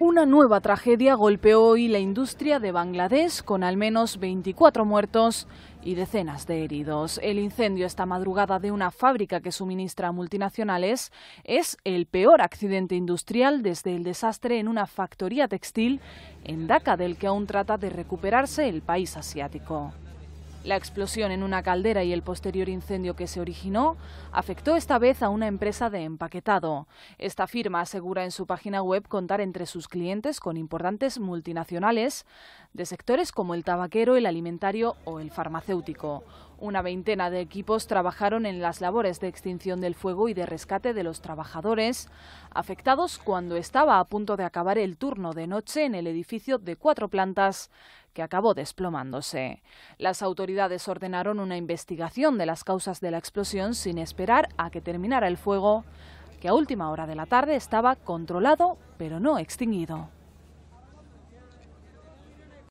Una nueva tragedia golpeó hoy la industria de Bangladesh con al menos 24 muertos y decenas de heridos. El incendio esta madrugada de una fábrica que suministra a multinacionales es el peor accidente industrial desde el desastre en una factoría textil en Dhaka, del que aún trata de recuperarse el país asiático. La explosión en una caldera y el posterior incendio que se originó afectó esta vez a una empresa de empaquetado. Esta firma asegura en su página web contar entre sus clientes con importantes multinacionales de sectores como el tabaquero, el alimentario o el farmacéutico. Una veintena de equipos trabajaron en las labores de extinción del fuego y de rescate de los trabajadores afectados cuando estaba a punto de acabar el turno de noche en el edificio de cuatro plantas que acabó desplomándose. Las autoridades ordenaron una investigación de las causas de la explosión sin esperar a que terminara el fuego, que a última hora de la tarde estaba controlado pero no extinguido.